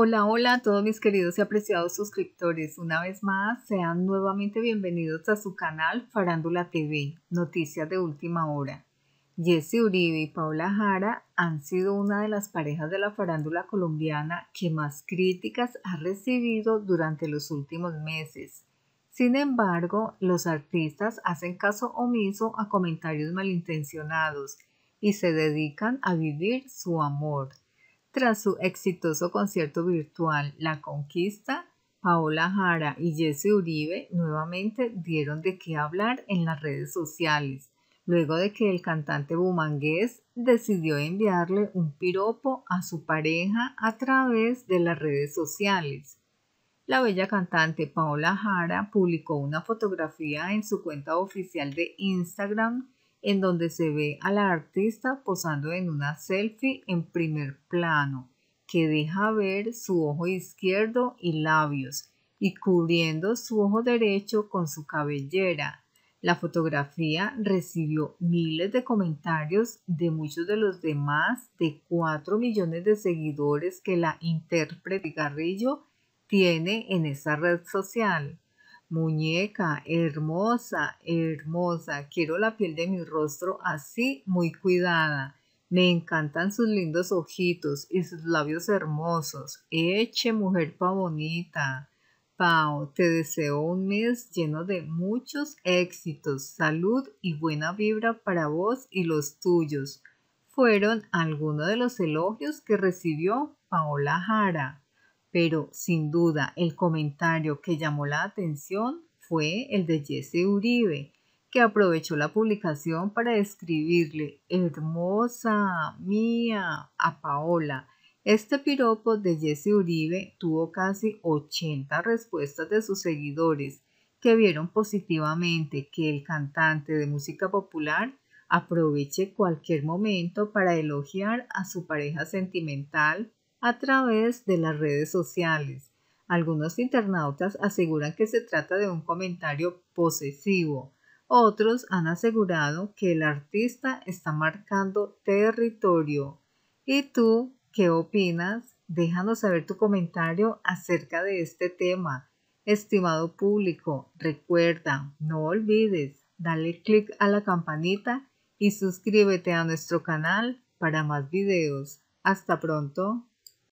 Hola, hola a todos mis queridos y apreciados suscriptores. Una vez más, sean nuevamente bienvenidos a su canal Farándula TV, Noticias de Última Hora. Jesse Uribe y Paula Jara han sido una de las parejas de la farándula colombiana que más críticas ha recibido durante los últimos meses. Sin embargo, los artistas hacen caso omiso a comentarios malintencionados y se dedican a vivir su amor. Tras su exitoso concierto virtual La Conquista, Paola Jara y Jesse Uribe nuevamente dieron de qué hablar en las redes sociales, luego de que el cantante bumangués decidió enviarle un piropo a su pareja a través de las redes sociales. La bella cantante Paola Jara publicó una fotografía en su cuenta oficial de Instagram en donde se ve a la artista posando en una selfie en primer plano, que deja ver su ojo izquierdo y labios, y cubriendo su ojo derecho con su cabellera. La fotografía recibió miles de comentarios de muchos de los demás de 4 millones de seguidores que la intérprete Garrillo tiene en esa red social. Muñeca, hermosa, hermosa, quiero la piel de mi rostro así muy cuidada. Me encantan sus lindos ojitos y sus labios hermosos. Eche, mujer pa bonita. pao te deseo un mes lleno de muchos éxitos, salud y buena vibra para vos y los tuyos. Fueron algunos de los elogios que recibió Paola Jara. Pero sin duda el comentario que llamó la atención fue el de Jesse Uribe, que aprovechó la publicación para escribirle hermosa mía a Paola. Este piropo de Jesse Uribe tuvo casi 80 respuestas de sus seguidores que vieron positivamente que el cantante de música popular aproveche cualquier momento para elogiar a su pareja sentimental a través de las redes sociales. Algunos internautas aseguran que se trata de un comentario posesivo. Otros han asegurado que el artista está marcando territorio. ¿Y tú qué opinas? Déjanos saber tu comentario acerca de este tema. Estimado público, recuerda, no olvides, dale clic a la campanita y suscríbete a nuestro canal para más videos. Hasta pronto.